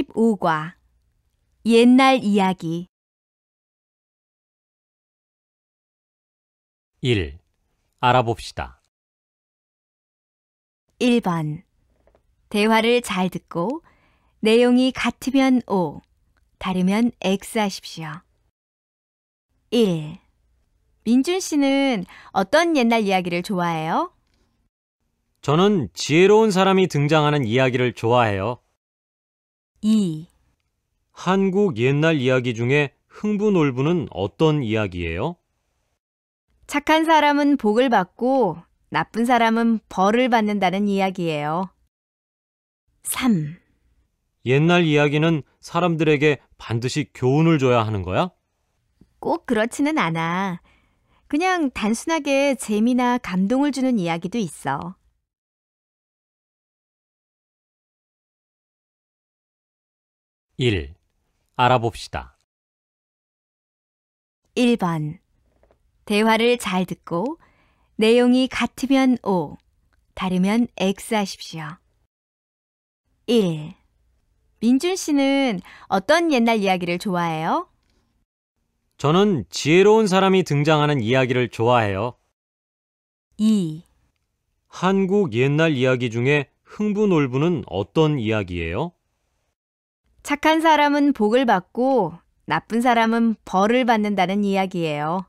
1 5과 옛날 이야기 1. 알아봅시다. 1번 대화를 잘 듣고 내용이 같으면 O, 다르면 X 하십시오. 1. 민준 씨는 어떤 옛날 이야기를 좋아해요? 저는 지혜로운 사람이 등장하는 이야기를 좋아해요. 2. 한국 옛날 이야기 중에 흥부놀부는 어떤 이야기예요? 착한 사람은 복을 받고 나쁜 사람은 벌을 받는다는 이야기예요. 3. 옛날 이야기는 사람들에게 반드시 교훈을 줘야 하는 거야? 꼭 그렇지는 않아. 그냥 단순하게 재미나 감동을 주는 이야기도 있어. 1. 알아봅시다. 1번. 대화를 잘 듣고 내용이 같으면 O, 다르면 X 하십시오. 1. 민준 씨는 어떤 옛날 이야기를 좋아해요? 저는 지혜로운 사람이 등장하는 이야기를 좋아해요. 2. 한국 옛날 이야기 중에 흥부놀부는 어떤 이야기예요? 착한 사람은 복을 받고 나쁜 사람은 벌을 받는다는 이야기예요.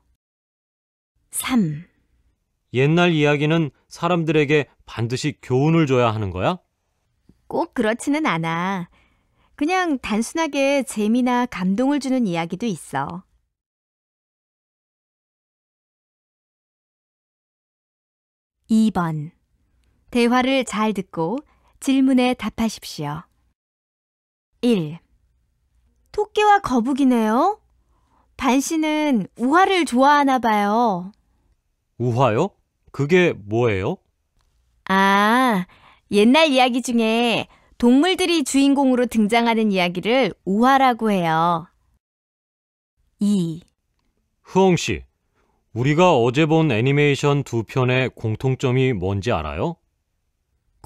3. 옛날 이야기는 사람들에게 반드시 교훈을 줘야 하는 거야? 꼭 그렇지는 않아. 그냥 단순하게 재미나 감동을 주는 이야기도 있어. 2번 대화를 잘 듣고 질문에 답하십시오. 1. 토끼와 거북이네요. 반 씨는 우화를 좋아하나 봐요. 우화요? 그게 뭐예요? 아, 옛날 이야기 중에 동물들이 주인공으로 등장하는 이야기를 우화라고 해요. 2. 흐엉 씨, 우리가 어제 본 애니메이션 두 편의 공통점이 뭔지 알아요?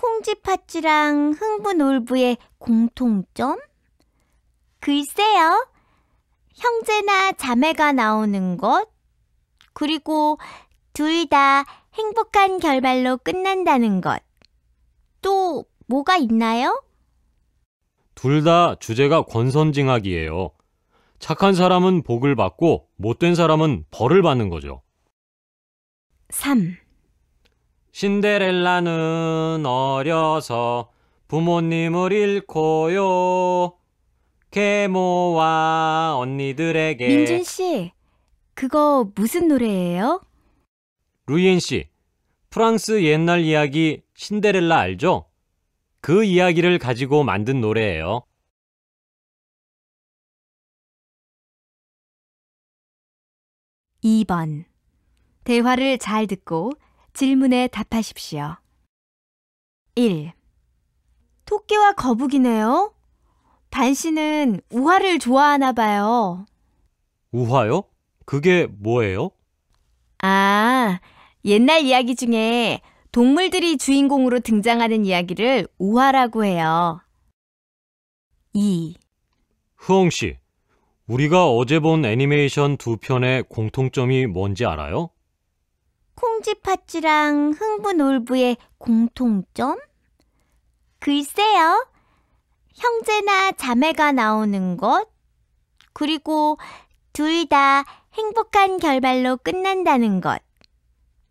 콩지팥쥐랑흥부놀부의 공통점? 글쎄요. 형제나 자매가 나오는 것, 그리고 둘 다 행복한 결말로 끝난다는 것. 또 뭐가 있나요? 둘 다 주제가 권선징악이에요. 착한 사람은 복을 받고 못된 사람은 벌을 받는 거죠. 3. 신데렐라는 어려서 부모님을 잃고요. 계모와 언니들에게 민준 씨, 그거 무슨 노래예요? 루이엔 씨, 프랑스 옛날 이야기 신데렐라 알죠? 그 이야기를 가지고 만든 노래예요. 2번 대화를 잘 듣고 질문에 답하십시오. 1. 토끼와 거북이네요. 반 씨는 우화를 좋아하나 봐요. 우화요? 그게 뭐예요? 아, 옛날 이야기 중에 동물들이 주인공으로 등장하는 이야기를 우화라고 해요. 2. 흐엉 씨, 우리가 어제 본 애니메이션 두 편의 공통점이 뭔지 알아요? 콩쥐팥쥐랑 흥부놀부의 공통점? 글쎄요. 형제나 자매가 나오는 것, 그리고 둘 다 행복한 결말로 끝난다는 것.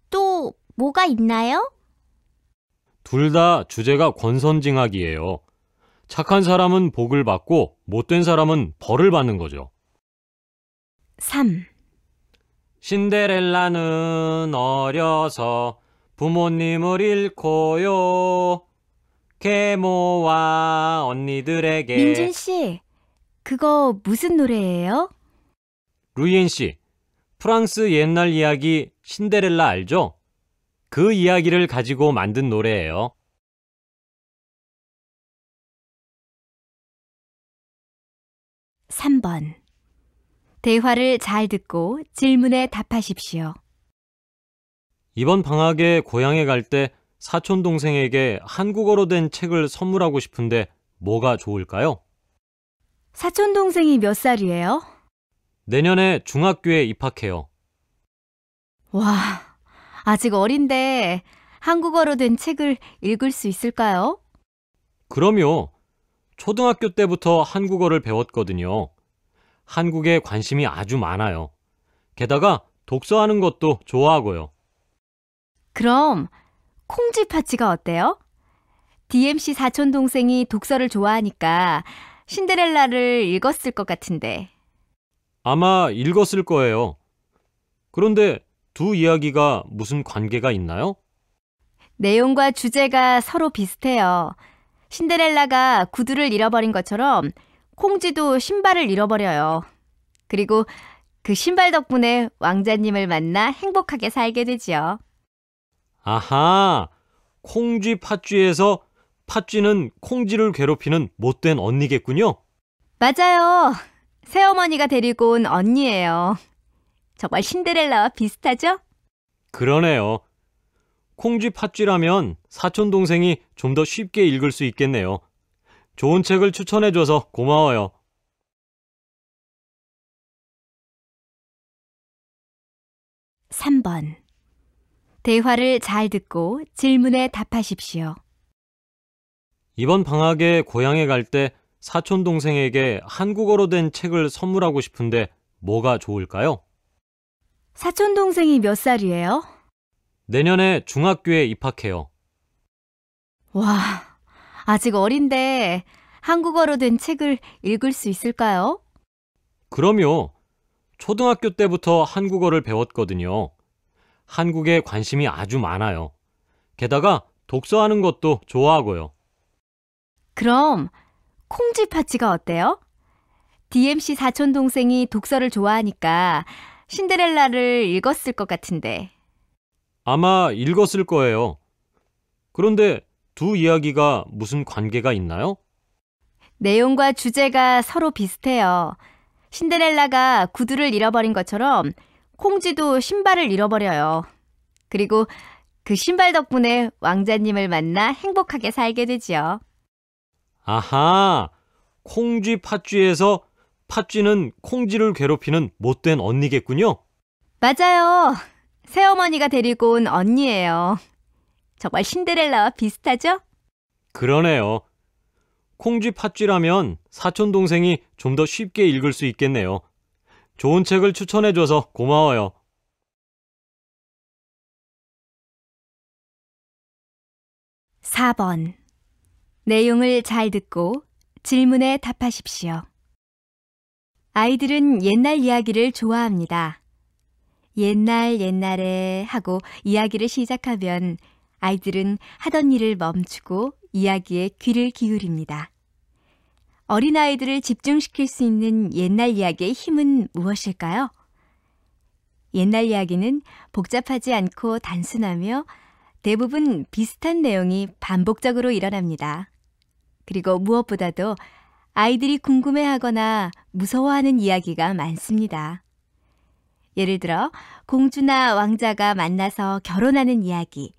또 뭐가 있나요? 둘 다 주제가 권선징악이에요. 착한 사람은 복을 받고 못된 사람은 벌을 받는 거죠. 3. 신데렐라는 어려서 부모님을 잃고요. 계모와 언니들에게 민진 씨, 그거 무슨 노래예요? 루이엔 씨, 프랑스 옛날 이야기 신데렐라 알죠? 그 이야기를 가지고 만든 노래예요. 3번 대화를 잘 듣고 질문에 답하십시오. 이번 방학에 고향에 갈 때 사촌 동생에게 한국어로 된 책을 선물하고 싶은데 뭐가 좋을까요? 사촌 동생이 몇 살이에요? 내년에 중학교에 입학해요. 와, 아직 어린데 한국어로 된 책을 읽을 수 있을까요? 그럼요. 초등학교 때부터 한국어를 배웠거든요. 한국에 관심이 아주 많아요. 게다가 독서하는 것도 좋아하고요. 그럼 콩쥐 파티가 어때요? DMC 사촌 동생이 독서를 좋아하니까 신데렐라를 읽었을 것 같은데. 아마 읽었을 거예요. 그런데 두 이야기가 무슨 관계가 있나요? 내용과 주제가 서로 비슷해요. 신데렐라가 구두를 잃어버린 것처럼 콩쥐도 신발을 잃어버려요. 그리고 그 신발 덕분에 왕자님을 만나 행복하게 살게 되지요. 아하, 콩쥐 팥쥐에서 팥쥐는 콩쥐를 괴롭히는 못된 언니겠군요. 맞아요. 새어머니가 데리고 온 언니예요. 정말 신데렐라와 비슷하죠? 그러네요. 콩쥐 팥쥐라면 사촌 동생이 좀 더 쉽게 읽을 수 있겠네요. 좋은 책을 추천해줘서 고마워요. 3번 대화를 잘 듣고 질문에 답하십시오. 이번 방학에 고향에 갈 때 사촌 동생에게 한국어로 된 책을 선물하고 싶은데 뭐가 좋을까요? 사촌 동생이 몇 살이에요? 내년에 중학교에 입학해요. 와, 아직 어린데 한국어로 된 책을 읽을 수 있을까요? 그럼요. 초등학교 때부터 한국어를 배웠거든요. 한국에 관심이 아주 많아요. 게다가 독서하는 것도 좋아하고요. 그럼 콩쥐파치가 어때요? DMC 사촌 동생이 독서를 좋아하니까 신데렐라를 읽었을 것 같은데. 아마 읽었을 거예요. 그런데 두 이야기가 무슨 관계가 있나요? 내용과 주제가 서로 비슷해요. 신데렐라가 구두를 잃어버린 것처럼 콩쥐도 신발을 잃어버려요. 그리고 그 신발 덕분에 왕자님을 만나 행복하게 살게 되지요. 아하! 콩쥐 팥쥐에서 팥쥐는 콩쥐를 괴롭히는 못된 언니겠군요. 맞아요. 새어머니가 데리고 온 언니예요. 정말 신데렐라와 비슷하죠? 그러네요. 콩쥐 팥쥐라면 사촌 동생이 좀 더 쉽게 읽을 수 있겠네요. 좋은 책을 추천해줘서 고마워요. 4번 내용을 잘 듣고 질문에 답하십시오. 아이들은 옛날 이야기를 좋아합니다. 옛날 옛날에 하고 이야기를 시작하면 아이들은 하던 일을 멈추고 이야기에 귀를 기울입니다. 어린아이들을 집중시킬 수 있는 옛날 이야기의 힘은 무엇일까요? 옛날 이야기는 복잡하지 않고 단순하며 대부분 비슷한 내용이 반복적으로 일어납니다. 그리고 무엇보다도 아이들이 궁금해하거나 무서워하는 이야기가 많습니다. 예를 들어, 공주나 왕자가 만나서 결혼하는 이야기,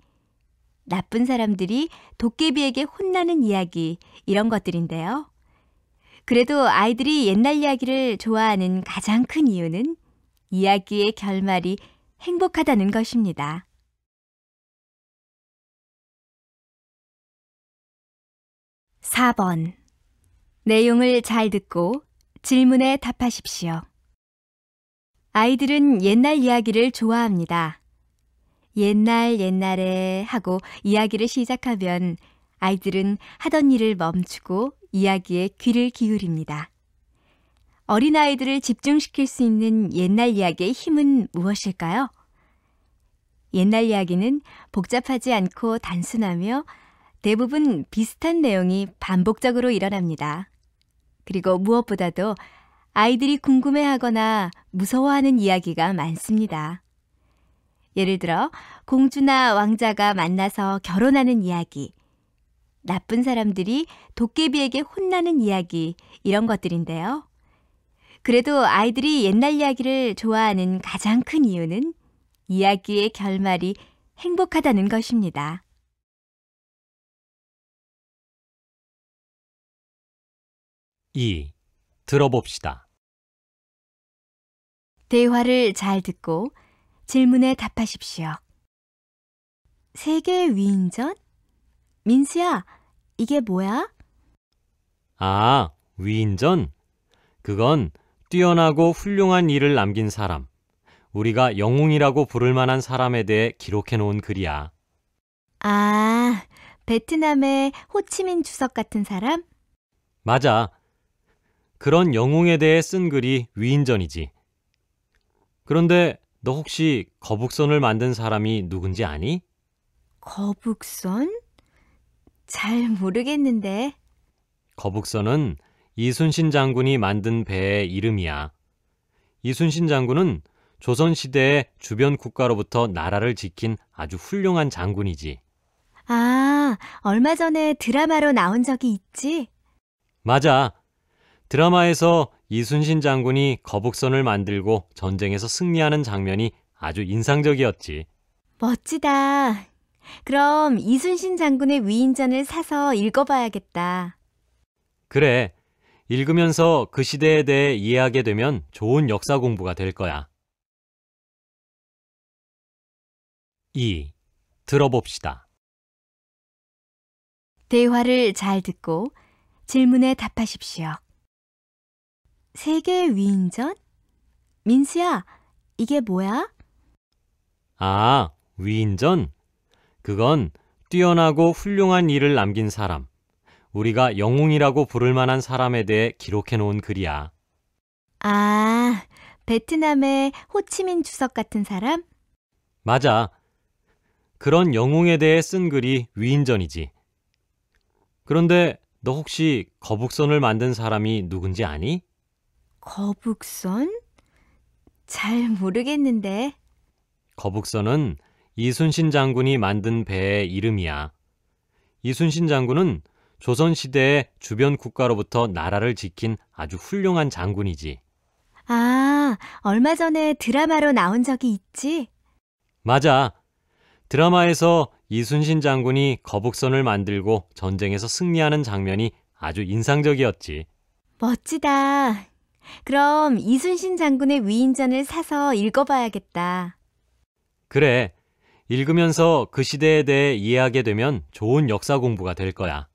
나쁜 사람들이 도깨비에게 혼나는 이야기, 이런 것들인데요. 그래도 아이들이 옛날 이야기를 좋아하는 가장 큰 이유는 이야기의 결말이 행복하다는 것입니다. (4번) 내용을 잘 듣고 질문에 답하십시오. 아이들은 옛날 이야기를 좋아합니다. 옛날 옛날에 하고 이야기를 시작하면 아이들은 하던 일을 멈추고 이야기에 귀를 기울입니다. 어린아이들을 집중시킬 수 있는 옛날 이야기의 힘은 무엇일까요? 옛날 이야기는 복잡하지 않고 단순하며 대부분 비슷한 내용이 반복적으로 일어납니다. 그리고 무엇보다도 아이들이 궁금해하거나 무서워하는 이야기가 많습니다. 예를 들어 공주나 왕자가 만나서 결혼하는 이야기, 나쁜 사람들이 도깨비에게 혼나는 이야기 이런 것들인데요. 그래도 아이들이 옛날 이야기를 좋아하는 가장 큰 이유는 이야기의 결말이 행복하다는 것입니다. 2. 들어봅시다. 대화를 잘 듣고 질문에 답하십시오. 세계 위인전? 민수야, 이게 뭐야? 아, 위인전? 그건 뛰어나고 훌륭한 일을 남긴 사람, 우리가 영웅이라고 부를 만한 사람에 대해 기록해 놓은 글이야. 아, 베트남의 호치민 주석 같은 사람? 맞아. 그런 영웅에 대해 쓴 글이 위인전이지. 그런데 너 혹시 거북선을 만든 사람이 누군지 아니? 거북선? 잘 모르겠는데. 거북선은 이순신 장군이 만든 배의 이름이야. 이순신 장군은 조선시대의 주변 국가로부터 나라를 지킨 아주 훌륭한 장군이지. 아, 얼마 전에 드라마로 나온 적이 있지? 맞아. 드라마에서 이순신 장군이 거북선을 만들고 전쟁에서 승리하는 장면이 아주 인상적이었지. 멋지다. 그럼 이순신 장군의 위인전을 사서 읽어봐야겠다. 그래. 읽으면서 그 시대에 대해 이해하게 되면 좋은 역사 공부가 될 거야. 2. 들어봅시다. 대화를 잘 듣고 질문에 답하십시오. 세계 위인전? 민수야, 이게 뭐야? 아, 위인전? 그건 뛰어나고 훌륭한 일을 남긴 사람, 우리가 영웅이라고 부를 만한 사람에 대해 기록해 놓은 글이야. 아, 베트남의 호치민 주석 같은 사람? 맞아. 그런 영웅에 대해 쓴 글이 위인전이지. 그런데 너 혹시 거북선을 만든 사람이 누군지 아니? 거북선? 잘 모르겠는데. 거북선은 이순신 장군이 만든 배의 이름이야. 이순신 장군은 조선시대의 주변 국가로부터 나라를 지킨 아주 훌륭한 장군이지. 아, 얼마 전에 드라마로 나온 적이 있지? 맞아. 드라마에서 이순신 장군이 거북선을 만들고 전쟁에서 승리하는 장면이 아주 인상적이었지. 멋지다. 그럼 이순신 장군의 위인전을 사서 읽어봐야겠다. 그래. 읽으면서 그 시대에 대해 이해하게 되면 좋은 역사 공부가 될 거야.